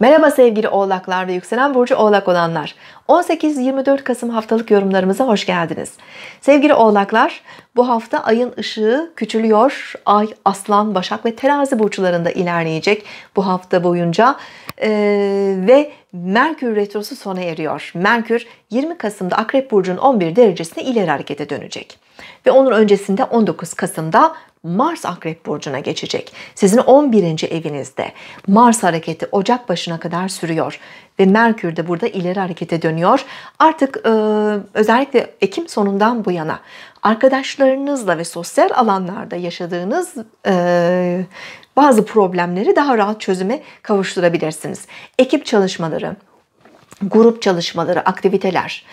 Merhaba sevgili oğlaklar ve yükselen burcu oğlak olanlar. 18-24 Kasım haftalık yorumlarımıza hoş geldiniz. Sevgili oğlaklar bu hafta ayın ışığı küçülüyor. Ay, aslan, başak ve terazi burçlarında ilerleyecek bu hafta boyunca. Ee, ve Merkür Retrosu sona eriyor. Merkür 20 Kasım'da Akrep Burcu'nun 11 derecesine ileri harekete dönecek. Ve onun öncesinde 19 Kasım'da Mars Akrep Burcu'na geçecek. Sizin 11. evinizde Mars hareketi Ocak başına kadar sürüyor ve Merkür de burada ileri harekete dönüyor. Artık e, özellikle Ekim sonundan bu yana arkadaşlarınızla ve sosyal alanlarda yaşadığınız e, bazı problemleri daha rahat çözüme kavuşturabilirsiniz. Ekip çalışmaları, grup çalışmaları, aktiviteler,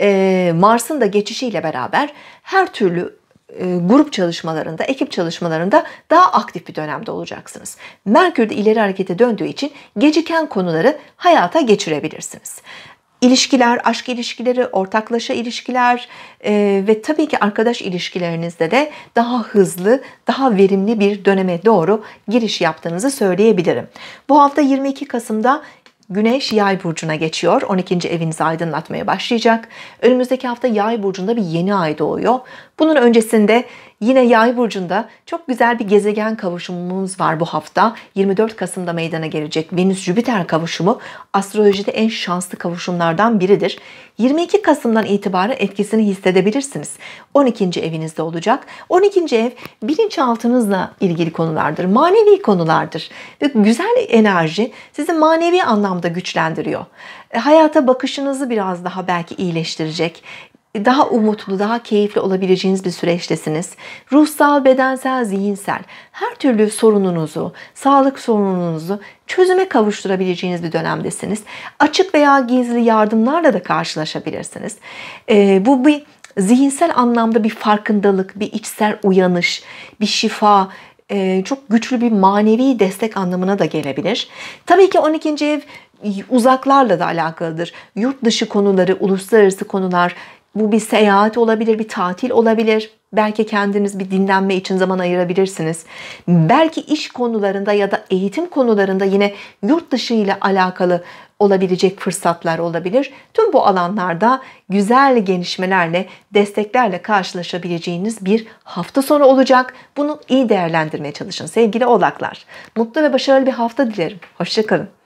e, Mars'ın da geçişiyle beraber her türlü e, grup çalışmalarında, ekip çalışmalarında daha aktif bir dönemde olacaksınız. Merkür de ileri harekete döndüğü için geciken konuları hayata geçirebilirsiniz. İlişkiler, aşk ilişkileri, ortaklaşa ilişkiler e, ve tabii ki arkadaş ilişkilerinizde de daha hızlı, daha verimli bir döneme doğru giriş yaptığınızı söyleyebilirim. Bu hafta 22 Kasım'da Güneş Yay burcuna geçiyor. 12. evinizi aydınlatmaya başlayacak. Önümüzdeki hafta Yay burcunda bir yeni ay doğuyor. Bunun öncesinde Yine Yay burcunda çok güzel bir gezegen kavuşumumuz var bu hafta. 24 Kasım'da meydana gelecek Venüs Jüpiter kavuşumu astrolojide en şanslı kavuşumlardan biridir. 22 Kasım'dan itibaren etkisini hissedebilirsiniz. 12. evinizde olacak. 12. ev bilinçaltınızla ilgili konulardır. Manevi konulardır. Ve güzel enerji sizi manevi anlamda güçlendiriyor. E, hayata bakışınızı biraz daha belki iyileştirecek daha umutlu, daha keyifli olabileceğiniz bir süreçtesiniz. Ruhsal, bedensel, zihinsel her türlü sorununuzu, sağlık sorununuzu çözüme kavuşturabileceğiniz bir dönemdesiniz. Açık veya gizli yardımlarla da karşılaşabilirsiniz. Ee, bu bir zihinsel anlamda bir farkındalık, bir içsel uyanış, bir şifa, e, çok güçlü bir manevi destek anlamına da gelebilir. Tabii ki 12. ev uzaklarla da alakalıdır. Yurt dışı konuları, uluslararası konular, bu bir seyahat olabilir, bir tatil olabilir. Belki kendiniz bir dinlenme için zaman ayırabilirsiniz. Belki iş konularında ya da eğitim konularında yine yurt dışı ile alakalı olabilecek fırsatlar olabilir. Tüm bu alanlarda güzel gelişmelerle, desteklerle karşılaşabileceğiniz bir hafta sonu olacak. Bunu iyi değerlendirmeye çalışın sevgili oğlaklar. Mutlu ve başarılı bir hafta dilerim. Hoşçakalın.